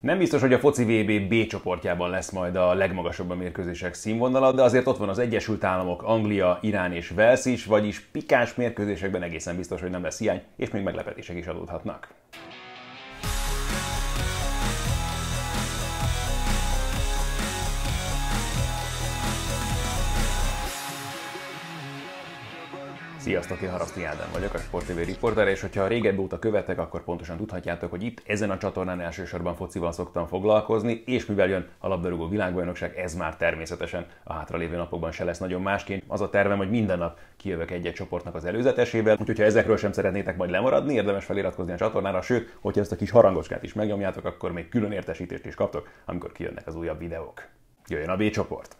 Nem biztos, hogy a foci VB B csoportjában lesz majd a legmagasabb a mérkőzések színvonala, de azért ott van az Egyesült Államok, Anglia, Irán és Wales is, vagyis pikás mérkőzésekben egészen biztos, hogy nem lesz hiány, és még meglepetések is adódhatnak. Sziasztok, én Haraszti Ádám vagyok, a Sport TV riporter, és hogyha régebb óta követek, akkor pontosan tudhatjátok, hogy itt ezen a csatornán elsősorban focival szoktam foglalkozni, és mivel jön a labdarúgó világbajnokság, ez már természetesen a hátralévő napokban se lesz nagyon másként. Az a tervem, hogy minden nap kijövök egy-egy csoportnak az előzetesével, úgyhogy ha ezekről sem szeretnétek majd lemaradni, érdemes feliratkozni a csatornára, sőt, hogyha ezt a kis harangocskát is megnyomjátok, akkor még külön értesítést is kaptok, amikor kijönnek az újabb videók. Jöjjön a B csoport!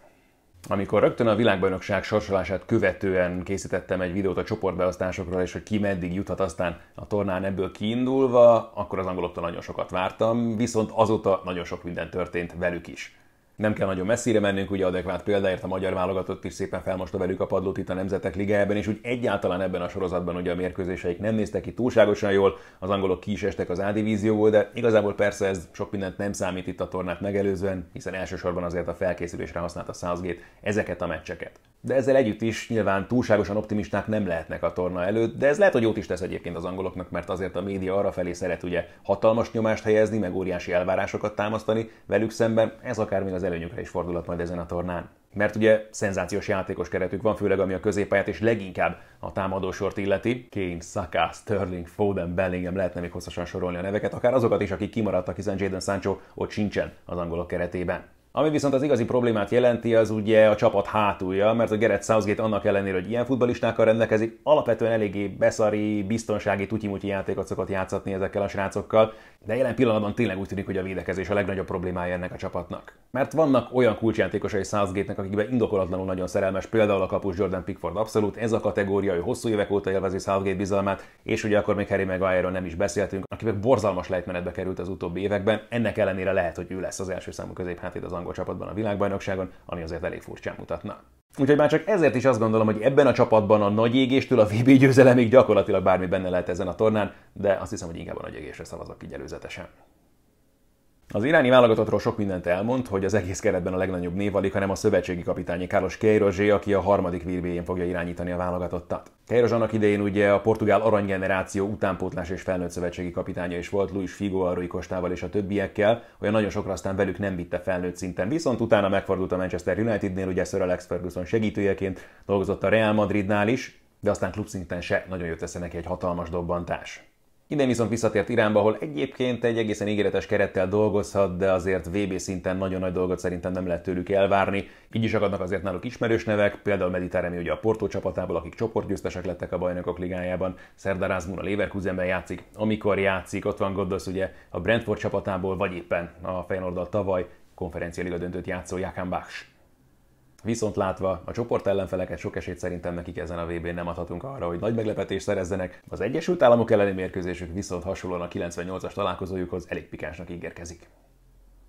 amikor rögtön a világbajnokság sorsolását követően készítettem egy videót a csoportbeosztásokról, és hogy ki meddig juthat aztán a tornán ebből kiindulva, akkor az angoloktól nagyon sokat vártam, viszont azóta nagyon sok minden történt velük is. Nem kell nagyon messzire mennünk, ugye adekvát példáért a magyar válogatott is szépen felmosta velük a padlót itt a Nemzetek Ligájában, és úgy egyáltalán ebben a sorozatban ugye a mérkőzéseik nem néztek ki túlságosan jól, az angolok ki is estek az A divízióból, de igazából persze ez sok mindent nem számít itt a tornát megelőzően, hiszen elsősorban azért a felkészülésre használta Southgate ezeket a meccseket. De ezzel együtt is nyilván túlságosan optimisták nem lehetnek a torna előtt, de ez lehet, hogy jót is tesz egyébként az angoloknak, mert azért a média arra felé szeret ugye hatalmas nyomást helyezni, meg óriási elvárásokat támasztani velük szemben, ez akár még az előnyükre is fordulhat majd ezen a tornán. Mert ugye szenzációs játékos keretük van, főleg ami a középpályát és leginkább a támadósort illeti. Kane, Saka, Sterling, Foden, Bellingham lehetne még hosszasan sorolni a neveket, akár azokat is, akik kimaradtak, hiszen Jadon Sancho ott sincsen az angolok keretében. Ami viszont az igazi problémát jelenti, az ugye a csapat hátulja, mert a Gerett Southgate annak ellenére, hogy ilyen futbalistákkal rendelkezik, alapvetően eléggé beszari, biztonsági, tutyimutyi játékot szokott játszatni ezekkel a srácokkal, de jelen pillanatban tényleg úgy tűnik, hogy a védekezés a legnagyobb problémája ennek a csapatnak. Mert vannak olyan kulcsjátékosai Southgate-nek, akikben indokolatlanul nagyon szerelmes, például a kapus Jordan Pickford abszolút, ez a kategória, ő hosszú évek óta élvezi Southgate bizalmát, és ugye akkor még Harry maguire nem is beszéltünk, akiben borzalmas lejtmenetbe került az utóbbi években, ennek ellenére lehet, hogy ő lesz az első számú középhátvéd az angol csapatban a világbajnokságon, ami azért elég furcsán mutatna. Úgyhogy már csak ezért is azt gondolom, hogy ebben a csapatban a nagy égéstől a VB győzelemig gyakorlatilag bármi benne lehet ezen a tornán, de azt hiszem, hogy inkább a nagy égésre szavazok így előzetesen. Az iráni válogatottról sok mindent elmond, hogy az egész keretben a legnagyobb név alig, hanem a szövetségi kapitányi Carlos Queirozé, aki a harmadik vb fogja irányítani a válogatottat. Queiroz annak idején ugye a portugál aranygeneráció utánpótlás és felnőtt szövetségi kapitánya is volt Luis Figo, Rui Kostával és a többiekkel, olyan nagyon sokra aztán velük nem vitte felnőtt szinten, viszont utána megfordult a Manchester Unitednél, ugye Sir Alex Ferguson segítőjeként dolgozott a Real Madridnál is, de aztán klubszinten se nagyon jött esze neki egy hatalmas dobbantás. Innen viszont visszatért Iránba, ahol egyébként egy egészen ígéretes kerettel dolgozhat, de azért VB szinten nagyon nagy dolgot szerintem nem lehet tőlük elvárni. Így is akadnak azért náluk ismerős nevek, például Mediterrani ugye a Porto csapatából, akik csoportgyőztesek lettek a bajnokok ligájában, Szerda Azmun a Leverkusenben játszik, amikor játszik, ott van Ghoddos ugye a Brentford csapatából, vagy éppen a Feyenoorddal tavaly konferenciáliga döntőt játszó Jakan Baks. Viszont látva a csoport ellenfeleket, sok esélyt szerintem nekik ezen a vb n nem adhatunk arra, hogy nagy meglepetést szerezzenek. Az Egyesült Államok elleni mérkőzésük viszont hasonlóan a 98-as találkozójukhoz elég pikásnak ígérkezik.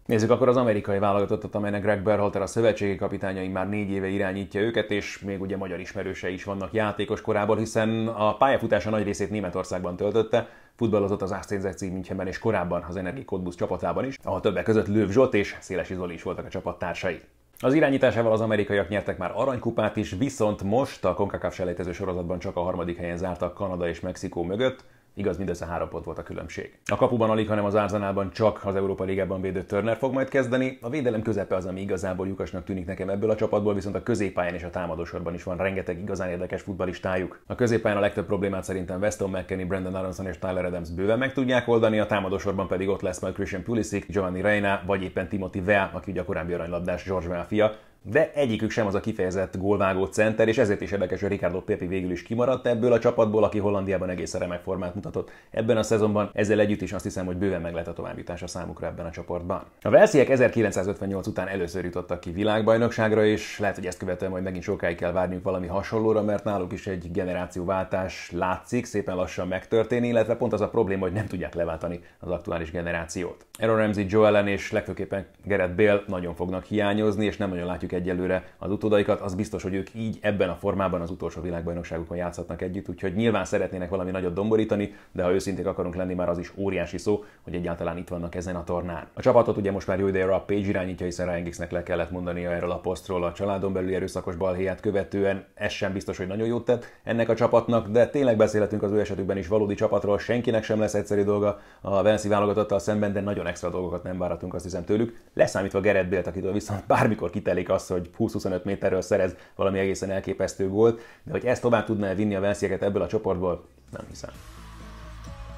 Nézzük akkor az amerikai válogatottat, amelynek Greg Berhalter a szövetségi kapitányai már négy éve irányítja őket, és még ugye magyar ismerősei is vannak játékos korából, hiszen a pályafutása nagy részét Németországban töltötte, futballozott az Ászténzeci Münchenben és korábban az Energi Kodbusz csapatában is, ahol többek között Lőv Zsolt és Szélesi Zoli is voltak a csapattársai. Az irányításával az amerikaiak nyertek már aranykupát is, viszont most a CONCACAF selejtező sorozatban csak a harmadik helyen zártak Kanada és Mexikó mögött, Igaz, mindössze három pont volt a különbség. A kapuban alig, hanem az Árzanában csak az Európa Ligában védő Turner fog majd kezdeni. A védelem közepe az, ami igazából lyukasnak tűnik nekem ebből a csapatból, viszont a középpályán és a támadósorban is van rengeteg igazán érdekes futbalistájuk. A középpályán a legtöbb problémát szerintem Weston McKenny, Brandon Aronson és Tyler Adams bőven meg tudják oldani, a támadósorban pedig ott lesz majd Christian Pulisic, Giovanni Reina, vagy éppen Timothy Vea, aki ugye a korábbi aranylabdás George Vea fia, de egyikük sem az a kifejezett gólvágó center, és ezért is érdekes, hogy Ricardo Pepi végül is kimaradt ebből a csapatból, aki Hollandiában egész remek formát mutatott ebben a szezonban, ezzel együtt is azt hiszem, hogy bőven meg lehet a továbbítás a számukra ebben a csoportban. A Velsziek 1958 után először jutottak ki világbajnokságra, és lehet, hogy ezt követően majd megint sokáig kell várniuk valami hasonlóra, mert náluk is egy generációváltás látszik, szépen lassan megtörténni, illetve pont az a probléma, hogy nem tudják leváltani az aktuális generációt. Aaron Ramsey, Joe Allen és legfőképpen Gerett Bale nagyon fognak hiányozni, és nem nagyon látjuk nézzük egyelőre az utódaikat, az biztos, hogy ők így ebben a formában az utolsó világbajnokságukon játszhatnak együtt, úgyhogy nyilván szeretnének valami nagyot domborítani, de ha őszinték akarunk lenni, már az is óriási szó, hogy egyáltalán itt vannak ezen a tornán. A csapatot ugye most már jó ideje a Page irányítja, hiszen Ryan le kellett mondania erről a posztról a családon belüli erőszakos balhéját követően, ez sem biztos, hogy nagyon jót tett ennek a csapatnak, de tényleg beszélhetünk az ő esetükben is valódi csapatról, senkinek sem lesz egyszerű dolga a Velszi válogatottal szemben, de nagyon extra dolgokat nem váratunk azt hiszem tőlük, leszámítva Gerett Bélt, akitől viszont bármikor kitelik a az, hogy 20-25 méterről szerez valami egészen elképesztő gólt, de hogy ezt tovább tudná vinni a Velszieket ebből a csoportból, nem hiszem.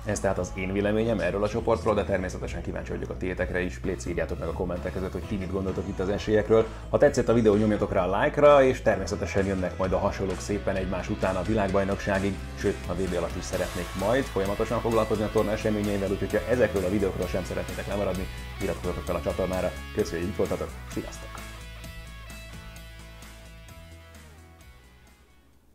Ez tehát az én véleményem erről a csoportról, de természetesen kíváncsi vagyok a tétekre is. Légy írjátok meg a kommentek között, hogy ti mit gondoltok itt az esélyekről. Ha tetszett a videó, nyomjatok rá a like-ra, és természetesen jönnek majd a hasonlók szépen egymás után a világbajnokságig, sőt a VB alatt is szeretnék majd folyamatosan foglalkozni a torna eseményeivel, úgyhogy ha ezekről a videókról sem szeretnétek lemaradni, iratkozzatok fel a csatornára. Köszönjük, hogy itt voltatok, sziasztok!